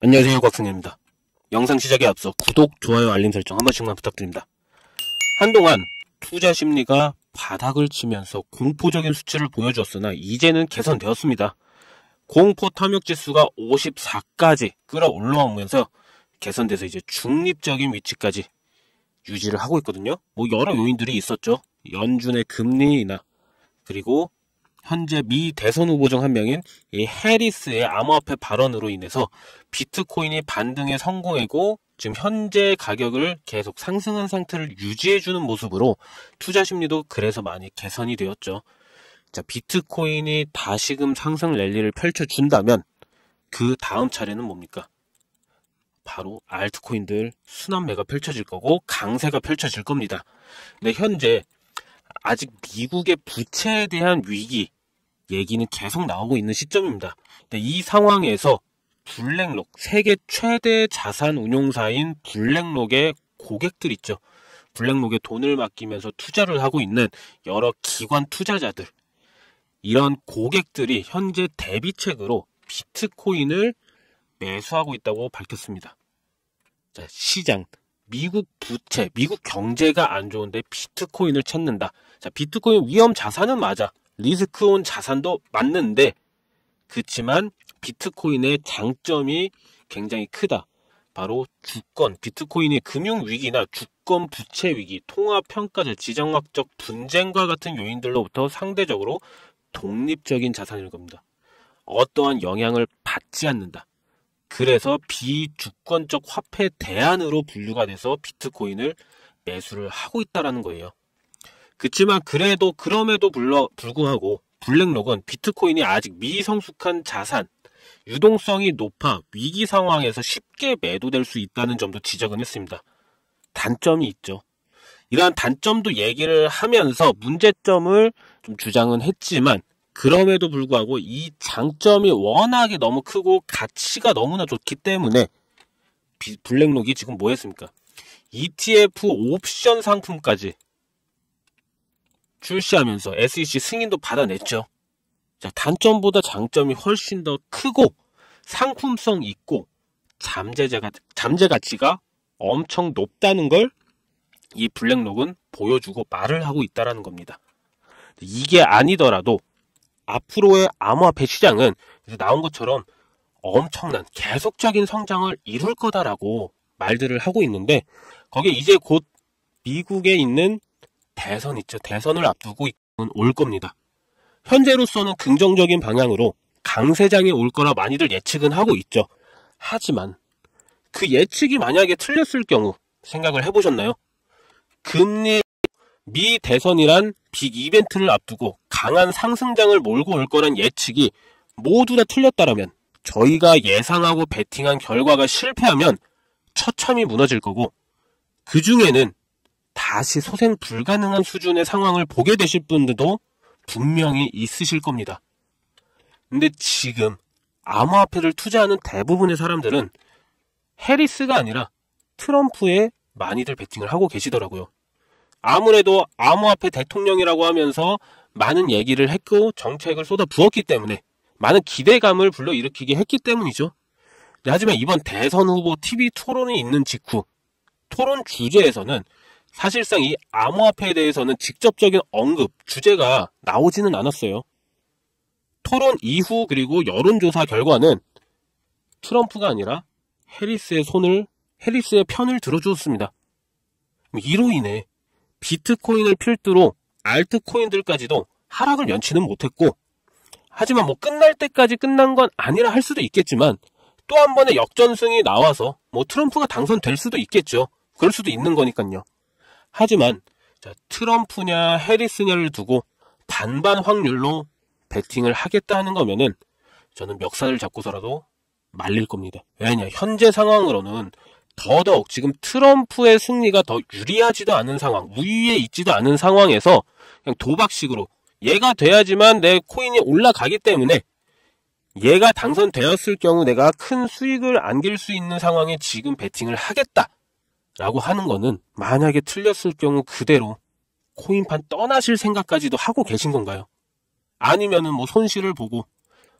안녕하세요 곽승현입니다. 영상 시작에 앞서 구독, 좋아요, 알림 설정 한 번씩만 부탁드립니다. 한동안 투자 심리가 바닥을 치면서 공포적인 수치를 보여주었으나 이제는 개선되었습니다. 공포 탐욕 지수가 54까지 끌어올라오면서 개선돼서 이제 중립적인 위치까지 유지를 하고 있거든요. 뭐 여러 요인들이 있었죠. 연준의 금리 나 그리고 현재 미 대선 후보 중 한 명인 이 해리스의 암호화폐 발언으로 인해서 비트코인이 반등에 성공했고 지금 현재 가격을 계속 상승한 상태를 유지해주는 모습으로 투자 심리도 그래서 많이 개선이 되었죠. 자, 비트코인이 다시금 상승 랠리를 펼쳐준다면 그 다음 차례는 뭡니까? 바로 알트코인들 순환매가 펼쳐질 거고 강세가 펼쳐질 겁니다. 근데 현재 아직 미국의 부채에 대한 위기, 얘기는 계속 나오고 있는 시점입니다. 이 상황에서 블랙록, 세계 최대 자산 운용사인 블랙록의 고객들 있죠. 블랙록에 돈을 맡기면서 투자를 하고 있는 여러 기관 투자자들. 이런 고객들이 현재 대비책으로 비트코인을 매수하고 있다고 밝혔습니다. 자, 시장. 미국 부채, 미국 경제가 안 좋은데 비트코인을 찾는다. 자, 비트코인 위험 자산은 맞아. 리스크 온 자산도 맞는데 그치만 비트코인의 장점이 굉장히 크다. 바로 주권, 비트코인의 금융 위기나 주권 부채 위기, 통화 평가제 지정학적 분쟁과 같은 요인들로부터 상대적으로 독립적인 자산일 겁니다. 어떠한 영향을 받지 않는다. 그래서 비주권적 화폐 대안으로 분류가 돼서 비트코인을 매수를 하고 있다라는 거예요. 그치만 그래도 그럼에도 불구하고 블랙록은 비트코인이 아직 미성숙한 자산, 유동성이 높아 위기 상황에서 쉽게 매도될 수 있다는 점도 지적은 했습니다. 단점이 있죠. 이러한 단점도 얘기를 하면서 문제점을 좀 주장은 했지만 그럼에도 불구하고 이 장점이 워낙에 너무 크고 가치가 너무나 좋기 때문에 블랙록이 지금 뭐 했습니까? ETF 옵션 상품까지 출시하면서 SEC 승인도 받아냈죠. 자, 단점보다 장점이 훨씬 더 크고 상품성 있고 잠재자가 잠재 가치가 엄청 높다는 걸 이 블랙록은 보여주고 말을 하고 있다라는 겁니다. 이게 아니더라도 앞으로의 암호화폐 시장은 나온 것처럼 엄청난 계속적인 성장을 이룰 거다라고 말들을 하고 있는데 거기에 이제 곧 미국에 있는 대선 있죠. 대선을 앞두고 올 겁니다. 현재로서는 긍정적인 방향으로 강세장에 올 거라 많이들 예측은 하고 있죠. 하지만 그 예측이 만약에 틀렸을 경우 생각을 해보셨나요? 금리 미 대선이란 빅 이벤트를 앞두고 강한 상승장을 몰고 올 거란 예측이 모두 다 틀렸다라면 저희가 예상하고 베팅한 결과가 실패하면 처참히 무너질 거고 그 중에는 다시 소생 불가능한 수준의 상황을 보게 되실 분들도 분명히 있으실 겁니다. 근데 지금 암호화폐를 투자하는 대부분의 사람들은 해리스가 아니라 트럼프에 많이들 베팅을 하고 계시더라고요. 아무래도 암호화폐 대통령이라고 하면서 많은 얘기를 했고 정책을 쏟아 부었기 때문에 많은 기대감을 불러일으키게 했기 때문이죠. 하지만 이번 대선 후보 TV 토론이 있는 직후 토론 주제에서는 사실상 이 암호화폐에 대해서는 직접적인 언급, 주제가 나오지는 않았어요. 토론 이후 그리고 여론조사 결과는 트럼프가 아니라 해리스의 손을, 해리스의 편을 들어주었습니다. 이로 인해 비트코인을 필두로 알트코인들까지도 하락을 연치는 못했고, 하지만 뭐 끝날 때까지 끝난 건 아니라 할 수도 있겠지만, 또 한 번의 역전승이 나와서 뭐 트럼프가 당선될 수도 있겠죠. 그럴 수도 있는 거니까요. 하지만 트럼프냐 해리스냐를 두고 반반 확률로 베팅을 하겠다는 하 거면은 저는 멱살을 잡고서라도 말릴 겁니다. 왜냐 예, 현재 상황으로는 더더욱 지금 트럼프의 승리가 더 유리하지도 않은 상황, 우위에 있지도 않은 상황에서 그냥 도박식으로 얘가 돼야지만 내 코인이 올라가기 때문에 얘가 당선되었을 경우 내가 큰 수익을 안길 수 있는 상황에 지금 베팅을 하겠다. 라고 하는 거는 만약에 틀렸을 경우 그대로 코인판 떠나실 생각까지도 하고 계신 건가요? 아니면은 뭐 손실을 보고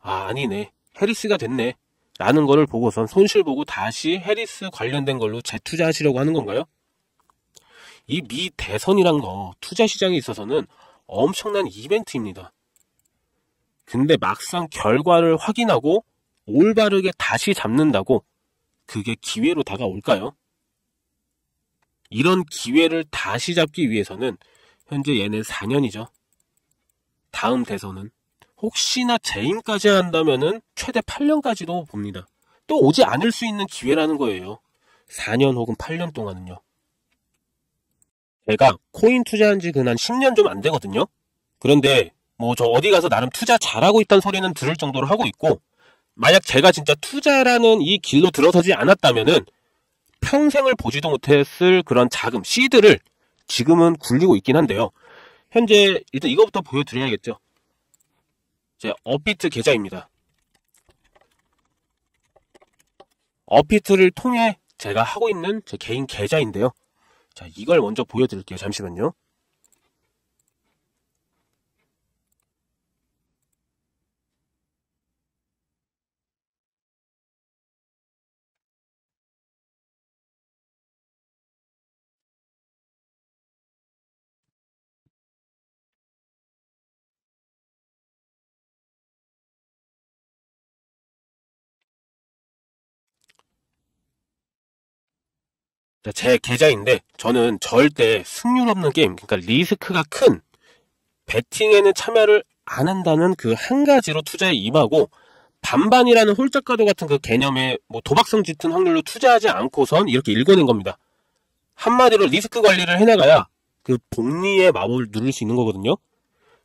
아 아니네 해리스가 됐네 라는 거를 보고선 손실 보고 다시 해리스 관련된 걸로 재투자하시려고 하는 건가요? 이 미 대선이란 거 투자 시장에 있어서는 엄청난 이벤트입니다. 근데 막상 결과를 확인하고 올바르게 다시 잡는다고 그게 기회로 다가올까요? 이런 기회를 다시 잡기 위해서는 현재 얘는 4년이죠. 다음 대선은 혹시나 재임까지 한다면은 최대 8년까지도 봅니다. 또 오지 않을 수 있는 기회라는 거예요. 4년 혹은 8년 동안은요. 제가 코인 투자한 지 근 한 10년 좀 안 되거든요. 그런데 뭐 저 어디 가서 나름 투자 잘하고 있다는 소리는 들을 정도로 하고 있고 만약 제가 진짜 투자라는 이 길로 들어서지 않았다면은 평생을 보지도 못했을 그런 자금, 시드를 지금은 굴리고 있긴 한데요. 현재 일단 이거부터 보여드려야겠죠. 제 업비트 계좌입니다. 업비트를 통해 제가 하고 있는 제 개인 계좌인데요. 자, 이걸 먼저 보여드릴게요. 잠시만요. 제 계좌인데 저는 절대 승률 없는 게임, 그러니까 리스크가 큰 베팅에는 참여를 안 한다는 그 한 가지로 투자에 임하고 반반이라는 홀짝가도 같은 그 개념에 뭐 도박성 짙은 확률로 투자하지 않고선 이렇게 읽어낸 겁니다. 한마디로 리스크 관리를 해나가야 그 복리의 마법을 누릴 수 있는 거거든요.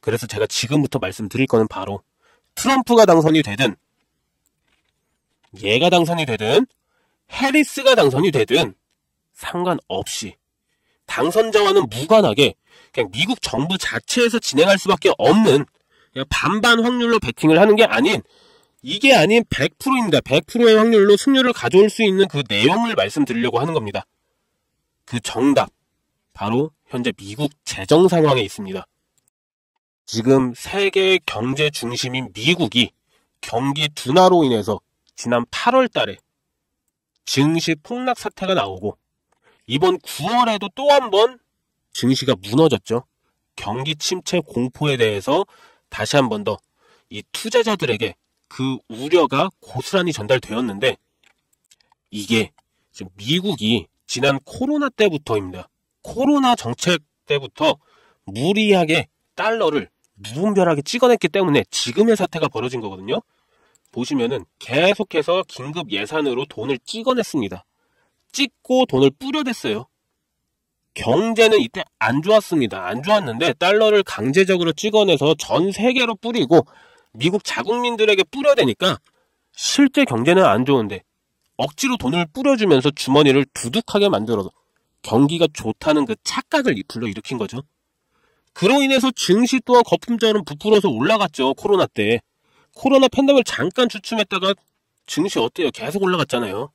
그래서 제가 지금부터 말씀드릴 거는 바로 트럼프가 당선이 되든 얘가 당선이 되든 해리스가 당선이 되든 상관없이 당선자와는 무관하게 그냥 미국 정부 자체에서 진행할 수밖에 없는 반반 확률로 베팅을 하는 게 아닌 이게 아닌 100%입니다. 100%의 확률로 승률을 가져올 수 있는 그 내용을 말씀드리려고 하는 겁니다. 그 정답 바로 현재 미국 재정 상황에 있습니다. 지금 세계 경제 중심인 미국이 경기 둔화로 인해서 지난 8월 달에 증시 폭락 사태가 나오고 이번 9월에도 또 한 번 증시가 무너졌죠. 경기 침체 공포에 대해서 다시 한 번 더 이 투자자들에게 그 우려가 고스란히 전달되었는데 이게 지금 미국이 지난 코로나 때부터입니다. 코로나 정책 때부터 무리하게 달러를 무분별하게 찍어냈기 때문에 지금의 사태가 벌어진 거거든요. 보시면은 계속해서 긴급 예산으로 돈을 찍어냈습니다. 찍고 돈을 뿌려댔어요. 경제는 이때 안 좋았습니다. 안 좋았는데 달러를 강제적으로 찍어내서 전 세계로 뿌리고 미국 자국민들에게 뿌려대니까 실제 경제는 안 좋은데 억지로 돈을 뿌려주면서 주머니를 두둑하게 만들어서 경기가 좋다는 그 착각을 불러일으킨 거죠. 그로 인해서 증시 또한 거품절은 부풀어서 올라갔죠. 코로나 때. 코로나 팬덤을 잠깐 주춤했다가 증시 어때요? 계속 올라갔잖아요.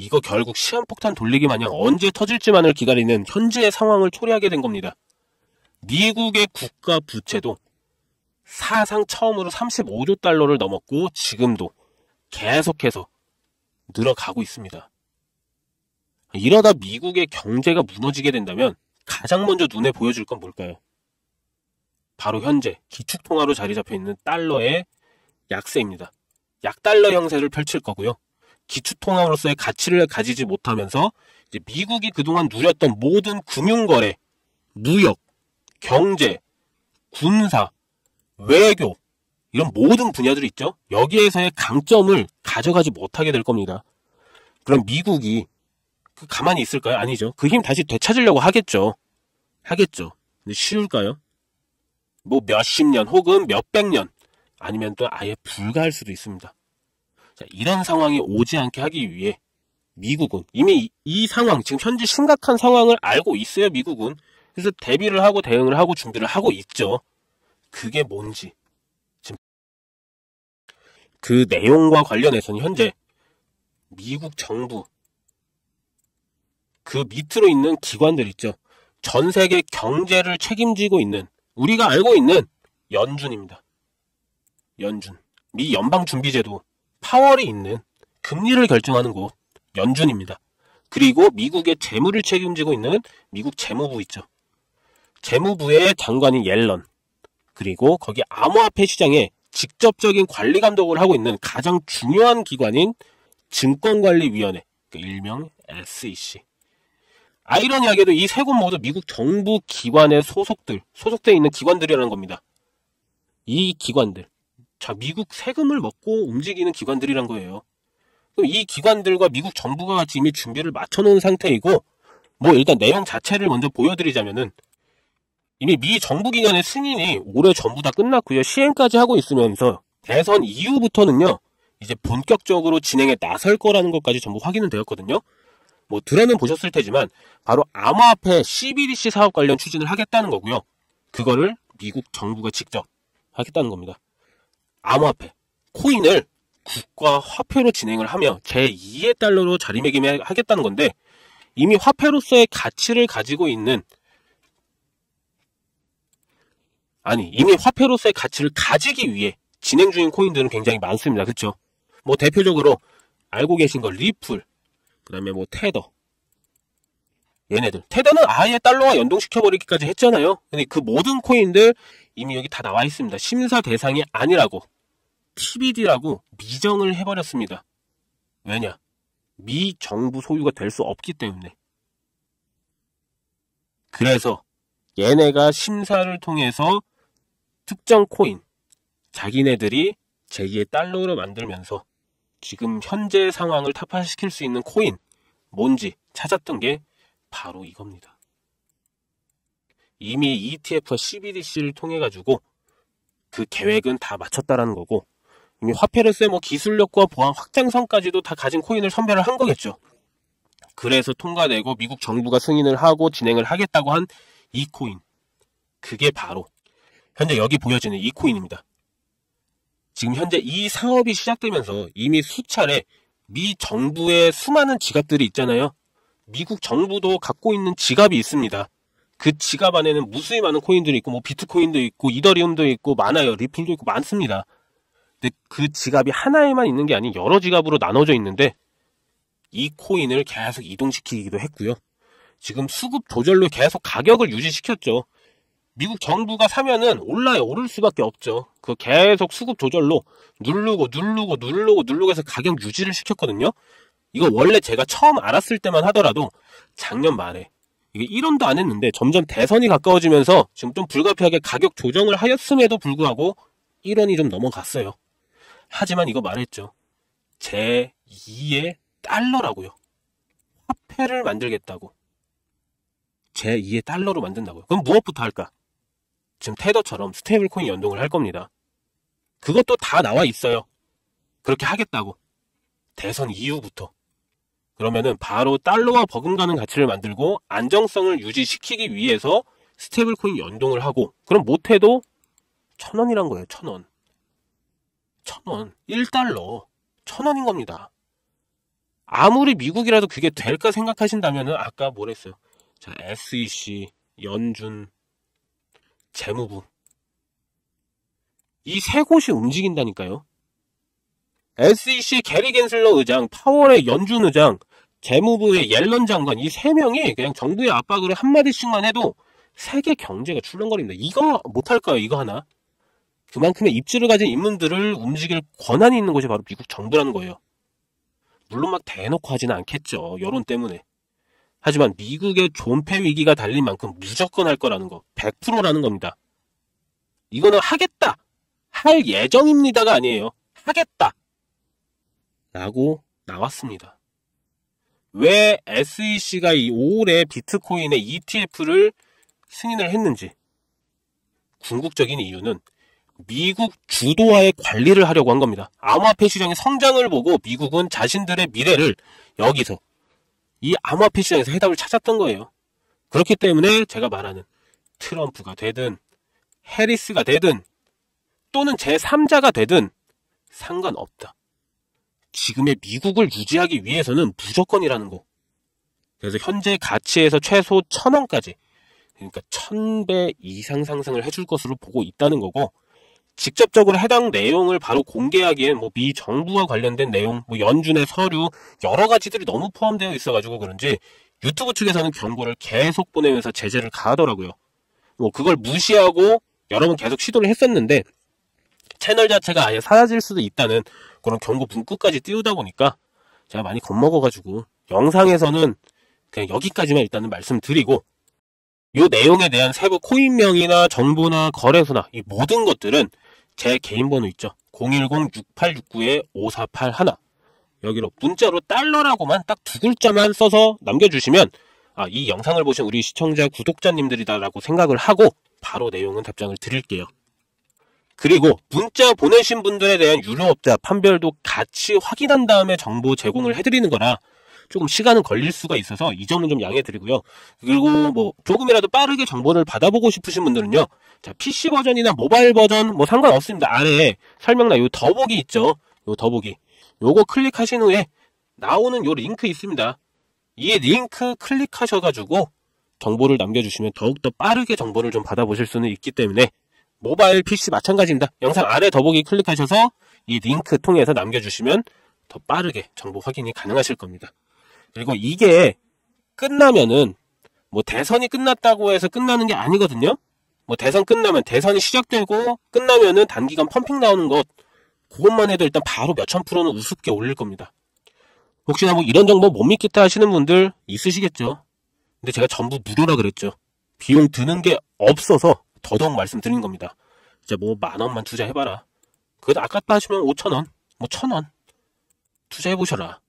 이거 결국 시한폭탄 돌리기 마냥 언제 터질지만을 기다리는 현재의 상황을 초래하게 된 겁니다. 미국의 국가 부채도 사상 처음으로 35조 달러를 넘었고 지금도 계속해서 늘어가고 있습니다. 이러다 미국의 경제가 무너지게 된다면 가장 먼저 눈에 보여줄 건 뭘까요? 바로 현재 기축통화로 자리 잡혀 있는 달러의 약세입니다. 약달러 형세를 펼칠 거고요. 기초통화로서의 가치를 가지지 못하면서 미국이 그동안 누렸던 모든 금융거래, 무역, 경제, 군사, 외교 이런 모든 분야들이 있죠. 여기에서의 강점을 가져가지 못하게 될 겁니다. 그럼 미국이 그 가만히 있을까요? 아니죠. 그 힘 다시 되찾으려고 하겠죠. 하겠죠. 근데 쉬울까요? 뭐 몇십 년 혹은 몇백 년 아니면 또 아예 불가할 수도 있습니다. 자, 이런 상황이 오지 않게 하기 위해 미국은 이미 이, 상황, 지금 현재 심각한 상황을 알고 있어요, 미국은. 그래서 대비를 하고 대응을 하고 준비를 하고 있죠. 그게 뭔지. 지금 그 내용과 관련해서는 현재 미국 정부, 그 밑으로 있는 기관들 있죠. 전 세계 경제를 책임지고 있는, 우리가 알고 있는 연준입니다. 연준. 미 연방준비제도. 파월이 있는 금리를 결정하는 곳 연준입니다. 그리고 미국의 재무를 책임지고 있는 미국 재무부 있죠. 재무부의 장관인 옐런 그리고 거기 암호화폐 시장에 직접적인 관리 감독을 하고 있는 가장 중요한 기관인 증권관리위원회 그 일명 SEC 아이러니하게도 이 세 곳 모두 미국 정부 기관의 소속들 소속되어 있는 기관들이라는 겁니다. 이 기관들 자, 미국 세금을 먹고 움직이는 기관들이란 거예요. 이 기관들과 미국 정부가 이미 준비를 맞춰놓은 상태이고, 뭐 일단 내용 자체를 먼저 보여드리자면은, 이미 미 정부 기관의 승인이 올해 전부 다 끝났고요. 시행까지 하고 있으면서 대선 이후부터는요. 이제 본격적으로 진행에 나설 거라는 것까지 전부 확인은 되었거든요. 뭐 드라는 보셨을 테지만 바로 암호화폐 CBDC 사업 관련 추진을 하겠다는 거고요. 그거를 미국 정부가 직접 하겠다는 겁니다. 암호화폐, 코인을 국가 화폐로 진행을 하며 제2의 달러로 자리매김하겠다는 건데 이미 화폐로서의 가치를 가지고 있는 아니 이미 화폐로서의 가치를 가지기 위해 진행 중인 코인들은 굉장히 많습니다. 그렇죠? 뭐 대표적으로 알고 계신 거 리플, 그다음에 뭐 테더, 얘네들. 테더는 아예 달러와 연동시켜버리기까지 했잖아요. 근데 그 모든 코인들 이미 여기 다 나와 있습니다. 심사 대상이 아니라고 TBD라고 미정을 해버렸습니다. 왜냐? 미 정부 소유가 될 수 없기 때문에. 그래서 얘네가 심사를 통해서 특정 코인 자기네들이 제2의 달러로 만들면서 지금 현재 상황을 타파시킬 수 있는 코인 뭔지 찾았던 게 바로 이겁니다. 이미 ETF와 CBDC를 통해 가지고 그 계획은 다 마쳤다라는 거고 이미 화폐로서의 뭐 기술력과 보안 확장성까지도 다 가진 코인을 선별을 한 거겠죠. 그래서 통과되고 미국 정부가 승인을 하고 진행을 하겠다고 한 이 코인. 그게 바로 현재 여기 보여지는 이 코인입니다. 지금 현재 이 사업이 시작되면서 이미 수차례 미 정부의 수많은 지갑들이 있잖아요. 미국 정부도 갖고 있는 지갑이 있습니다. 그 지갑 안에는 무수히 많은 코인들이 있고 뭐 비트코인도 있고 이더리움도 있고 많아요. 리플도 있고 많습니다. 근데 그 지갑이 하나에만 있는 게 아닌 여러 지갑으로 나눠져 있는데 이 코인을 계속 이동시키기도 했고요. 지금 수급 조절로 계속 가격을 유지시켰죠. 미국 정부가 사면은 올라요. 오를 수밖에 없죠. 그 계속 수급 조절로 누르고 누르고 누르고 누르고 해서 가격 유지를 시켰거든요. 이거 원래 제가 처음 알았을 때만 하더라도 작년 말에 이게 1원도 안 했는데 점점 대선이 가까워지면서 지금 좀 불가피하게 가격 조정을 하였음에도 불구하고 1원이 좀 넘어갔어요. 하지만 이거 말했죠. 제2의 달러라고요. 화폐를 만들겠다고. 제2의 달러로 만든다고요. 그럼 무엇부터 할까? 지금 테더처럼 스테이블 코인 연동을 할 겁니다. 그것도 다 나와 있어요. 그렇게 하겠다고. 대선 이후부터. 그러면은 바로 달러와 버금가는 가치를 만들고 안정성을 유지시키기 위해서 스테이블 코인 연동을 하고 그럼 못해도 천 원이란 거예요. 천 원. 천 원. 1달러. 천 원인 겁니다. 아무리 미국이라도 그게 될까 생각하신다면은 아까 뭐랬어요. 자, SEC, 연준, 재무부. 이 세 곳이 움직인다니까요. SEC 게리 겐슬러 의장, 파월의 연준 의장, 재무부의 옐런 장관 이 세 명이 그냥 정부의 압박으로 한마디씩만 해도 세계 경제가 출렁거립니다. 이거 못할까요? 이거 하나? 그만큼의 입지를 가진 인물들을 움직일 권한이 있는 곳이 바로 미국 정부라는 거예요. 물론 막 대놓고 하지는 않겠죠. 여론 때문에. 하지만 미국의 존폐 위기가 달린 만큼 무조건 할 거라는 거. 100%라는 겁니다. 이거는 하겠다. 할 예정입니다가 아니에요. 하겠다. 라고 나왔습니다. 왜 SEC가 이5월 비트코인의 ETF를 승인을 했는지. 궁극적인 이유는 미국 주도화의 관리를 하려고 한 겁니다. 암호화폐 시장의 성장을 보고 미국은 자신들의 미래를 여기서 이 암호화폐 시장에서 해답을 찾았던 거예요. 그렇기 때문에 제가 말하는 트럼프가 되든 해리스가 되든 또는 제3자가 되든 상관없다. 지금의 미국을 유지하기 위해서는 무조건이라는 거. 그래서 현재 가치에서 최소 천원까지 그러니까 천 배 이상 상승을 해줄 것으로 보고 있다는 거고 직접적으로 해당 내용을 바로 공개하기엔 뭐 미 정부와 관련된 내용, 뭐 연준의 서류 여러 가지들이 너무 포함되어 있어가지고 그런지 유튜브 측에서는 경고를 계속 보내면서 제재를 가하더라고요. 뭐 그걸 무시하고 여러 번 계속 시도를 했었는데 채널 자체가 아예 사라질 수도 있다는 그런 경고 문구까지 띄우다 보니까 제가 많이 겁먹어가지고 영상에서는 그냥 여기까지만 일단은 말씀드리고 이 내용에 대한 세부 코인명이나 정보나 거래소나 이 모든 것들은 제 개인 번호 있죠. 010-6869-5481 여기로 문자로 달러라고만 딱 두 글자만 써서 남겨주시면 아, 이 영상을 보신 우리 시청자 구독자님들이다라고 생각을 하고 바로 내용은 답장을 드릴게요. 그리고 문자 보내신 분들에 대한 유료업자 판별도 같이 확인한 다음에 정보 제공을 해드리는 거라 조금 시간은 걸릴 수가 있어서 이 점은 좀 양해 드리고요. 그리고 뭐 조금이라도 빠르게 정보를 받아보고 싶으신 분들은요. 자, PC 버전이나 모바일 버전 뭐 상관없습니다. 아래에 설명란 요 더보기 있죠. 요 더보기. 요거 클릭하신 후에 나오는 요 링크 있습니다. 이 링크 클릭하셔가지고 정보를 남겨주시면 더욱더 빠르게 정보를 좀 받아보실 수는 있기 때문에 모바일 PC 마찬가지입니다. 영상 아래 더보기 클릭하셔서 이 링크 통해서 남겨주시면 더 빠르게 정보 확인이 가능하실 겁니다. 그리고 이게 끝나면은 뭐 대선이 끝났다고 해서 끝나는 게 아니거든요. 뭐 대선 끝나면 대선이 시작되고 끝나면은 단기간 펌핑 나오는 것 그것만 해도 일단 바로 몇천 프로는 우습게 올릴 겁니다. 혹시나 뭐 이런 정보 못 믿겠다 하시는 분들 있으시겠죠. 근데 제가 전부 무료라 그랬죠. 비용 드는 게 없어서 더더욱 말씀드린 겁니다. 이제 뭐 만 원만 투자해봐라. 그래도 아깝다 하시면 5천 원, 뭐 천원 투자해보셔라.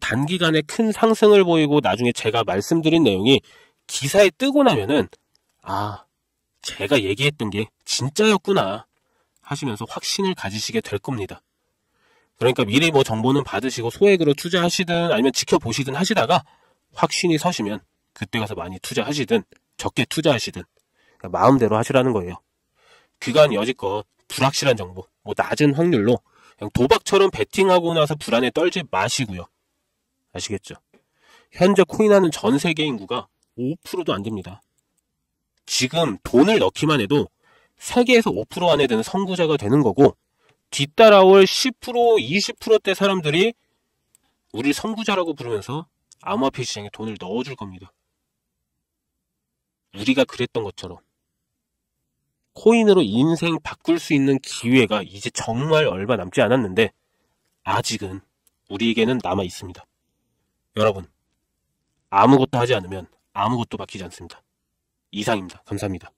단기간에 큰 상승을 보이고 나중에 제가 말씀드린 내용이 기사에 뜨고 나면은 아 제가 얘기했던 게 진짜였구나 하시면서 확신을 가지시게 될 겁니다. 그러니까 미리 뭐 정보는 받으시고 소액으로 투자하시든 아니면 지켜보시든 하시다가 확신이 서시면 그때 가서 많이 투자하시든 적게 투자하시든 마음대로 하시라는 거예요. 그간 여지껏 불확실한 정보, 뭐 낮은 확률로 그냥 도박처럼 베팅하고 나서 불안에 떨지 마시고요. 아시겠죠? 현재 코인하는 전 세계 인구가 5%도 안 됩니다. 지금 돈을 넣기만 해도 세계에서 5% 안에 드는 선구자가 되는 거고 뒤따라올 10% 20%대 사람들이 우리 선구자라고 부르면서 암호화폐 시장에 돈을 넣어줄 겁니다. 우리가 그랬던 것처럼 코인으로 인생 바꿀 수 있는 기회가 이제 정말 얼마 남지 않았는데 아직은 우리에게는 남아 있습니다. 여러분, 아무것도 하지 않으면 아무것도 바뀌지 않습니다. 이상입니다. 감사합니다.